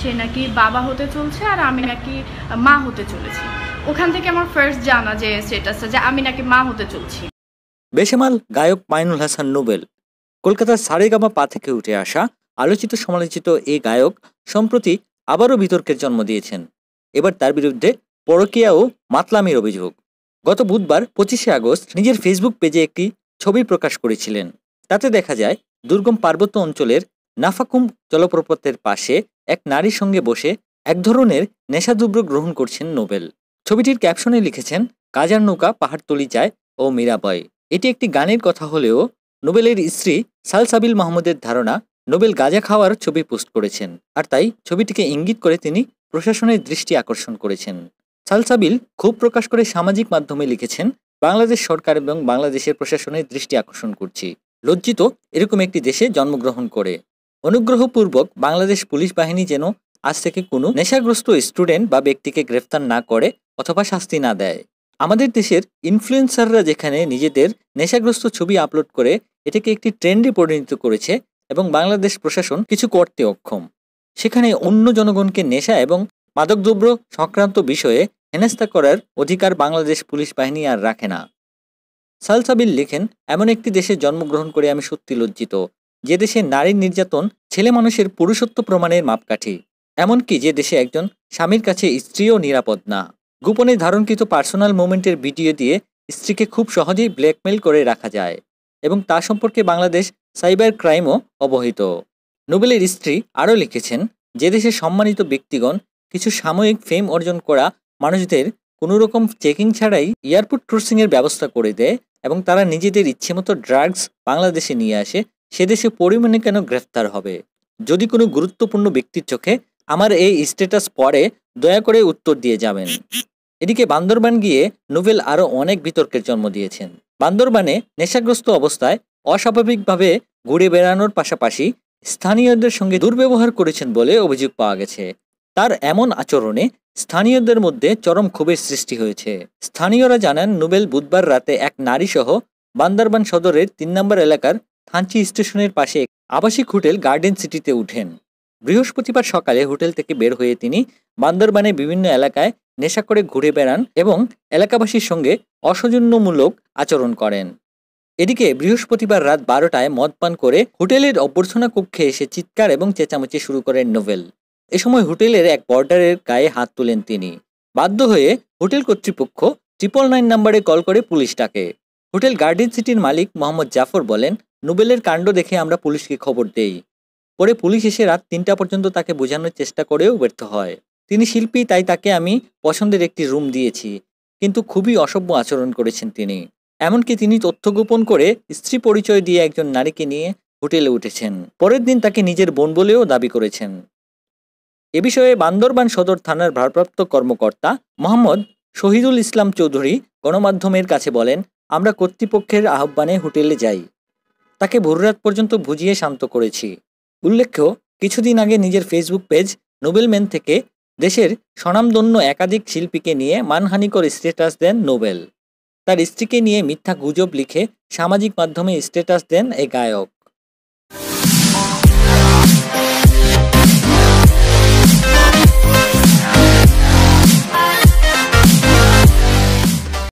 সে নাকি বাবা হতে চলছে আর আমি নাকি মা হতে চলেছি ওখান থেকে আমার ফার্স্ট জানা যে স্টেটাসটা যে আমি নাকি মা হতে চলছি বেশমাল গায়ক মাইনুল হাসান নোবেল কলকাতার সারেগামা পা থেকে উঠে আসা আলোচিত সমালোচিত এই গায়ক সম্প্রতি আবারও বিতর্কের জন্ম দিয়েছেন এবার তার বিরুদ্ধে পরকিয়া ও মাতলামির অভিযোগ গত বুধবার পঁচিশে আগস্ট নিজের ফেসবুক পেজে একটি ছবি প্রকাশ করেছিলেন তাতে দেখা যায় দুর্গম পার্বত্য অঞ্চলের নাফাকুম জলপ্রপাতের পাশে এক নারীর সঙ্গে বসে এক ধরনের নেশাদুব্র গ্রহণ করছেন নোবেল ছবিটির ক্যাপশনে লিখেছেন কাজার নৌকা পাহাড়তলি চায় ও মীরাবয় এটি একটি গানের কথা হলেও নোবেলের স্ত্রী সালসাবিল মাহমুদের ধারণা নোবেল গাজা খাওয়ার ছবি পোস্ট করেছেন আর তাই ছবিটিকে ইঙ্গিত করে তিনি প্রশাসনের দৃষ্টি আকর্ষণ করেছেন সালসাবিল ক্ষোভ প্রকাশ করে সামাজিক মাধ্যমে লিখেছেন বাংলাদেশ সরকার এবং বাংলাদেশের প্রশাসনের দৃষ্টি আকর্ষণ করছি লজ্জিত এরকম একটি দেশে জন্মগ্রহণ করে অনুগ্রহপূর্বক বাংলাদেশ পুলিশ বাহিনী যেন আজ থেকে কোনো নেশাগ্রস্ত স্টুডেন্ট বা ব্যক্তিকে গ্রেফতার না করে অথবা শাস্তি না দেয় আমাদের দেশের ইনফ্লুয়েন্সাররা যেখানে নিজেদের নেশাগ্রস্ত ছবি আপলোড করে এটাকে একটি ট্রেন্ডে পরিণত করেছে এবং বাংলাদেশ প্রশাসন কিছু করতে অক্ষম সেখানে অন্য জনগণকে নেশা এবং মাদকদ্রব্য সংক্রান্ত বিষয়ে হেনস্থা করার অধিকার বাংলাদেশ পুলিশ বাহিনী আর রাখে না সালসাবিল লেখেন এমন একটি দেশে জন্মগ্রহণ করে আমি সত্যি লজ্জিত যে দেশে নারীর নির্যাতন ছেলে মানুষের পুরুষত্ব প্রমাণের মাপকাঠি এমনকি যে দেশে একজন স্বামীর কাছে স্ত্রীও নিরাপদ না গোপনে ধারণকৃত পার্সোনাল মুভমেন্টের ভিডিও দিয়ে স্ত্রীকে খুব সহজেই ব্ল্যাকমেল করে রাখা যায় এবং তা সম্পর্কে বাংলাদেশ সাইবার ক্রাইমও অবহিত নোবেলের স্ত্রী আরও লিখেছেন যে দেশে সম্মানিত ব্যক্তিগণ কিছু সাময়িক ফেম অর্জন করা মানুষদের কোনো রকম চেকিং ছাড়াই এয়ারপোর্ট ক্রসিংয়ের ব্যবস্থা করে দেয় এবং তারা নিজেদের ইচ্ছে মতো ড্রাগস বাংলাদেশে নিয়ে আসে সে দেশে পরিমাণে কেন গ্রেফতার হবে যদি কোনো গুরুত্বপূর্ণ ব্যক্তির চোখে আমার এই স্ট্যাটাস পড়ে দয়া করে উত্তর দিয়ে যাবেন এদিকে বান্দরবান গিয়ে নোবেল আরও অনেক বিতর্কের জন্ম দিয়েছেন বান্দরবানে নেশাগ্রস্ত অবস্থায় অস্বাভাবিকভাবে ঘুরে বেড়ানোর পাশাপাশি স্থানীয়দের সঙ্গে দুর্ব্যবহার করেছেন বলে অভিযোগ পাওয়া গেছে তার এমন আচরণে স্থানীয়দের মধ্যে চরম ক্ষোভের সৃষ্টি হয়েছে স্থানীয়রা জানান নোবেল বুধবার রাতে এক নারীসহ বান্দারবান সদরের তিন নম্বর এলাকার থানচি স্টেশনের পাশে আবাসিক হোটেল গার্ডেন সিটিতে উঠেন বৃহস্পতিবার সকালে হোটেল থেকে বের হয়ে তিনি বান্দরবানের বিভিন্ন এলাকায় নেশা করে ঘুরে বেড়ান এবং এলাকাবাসীর সঙ্গে অসৌজন্যমূলক আচরণ করেন এদিকে বৃহস্পতিবার রাত বারোটায় মদপান করে হোটেলের অভ্যর্থনা কক্ষে এসে চিৎকার এবং চেঁচামেচি শুরু করেন নোভেল এ সময় হোটেলের এক বর্ডারের গায়ে হাত তোলেন তিনি বাধ্য হয়ে হোটেল কর্তৃপক্ষ ট্রিপল নাইন নাম্বারে কল করে পুলিশ ডাকে হোটেল গার্ডেন সিটির মালিক মোহাম্মদ জাফর বলেন নোবেলের কাণ্ড দেখে আমরা পুলিশকে খবর দেই পরে পুলিশ এসে রাত তিনটা পর্যন্ত তাকে বোঝানোর চেষ্টা করেও ব্যর্থ হয় তিনি শিল্পী তাই তাকে আমি পছন্দের একটি রুম দিয়েছি কিন্তু খুবই অসভ্য আচরণ করেছেন তিনি এমনকি তিনি তথ্য গোপন করে স্ত্রী পরিচয় দিয়ে একজন নারীকে নিয়ে হোটেলে উঠেছেন পরের দিন তাকে নিজের বোন বলেও দাবি করেছেন এ বিষয়ে বান্দরবান সদর থানার ভারপ্রাপ্ত কর্মকর্তা মোহাম্মদ শহীদুল ইসলাম চৌধুরী গণমাধ্যমের কাছে বলেন আমরা কর্তৃপক্ষের আহ্বানে হোটেলে যাই তাকে ভোররাত পর্যন্ত বুঝিয়ে শান্ত করেছি উল্লেখ্য কিছুদিন আগে নিজের ফেসবুক পেজ নোবেলম্যান থেকে দেশের স্বনামধন্য একাধিক শিল্পীকে নিয়ে মানহানিকর স্টেটাস দেন নোবেল তার স্ত্রীকে নিয়ে মিথ্যা গুজব লিখে সামাজিক মাধ্যমে স্টেটাস দেন এ গায়ক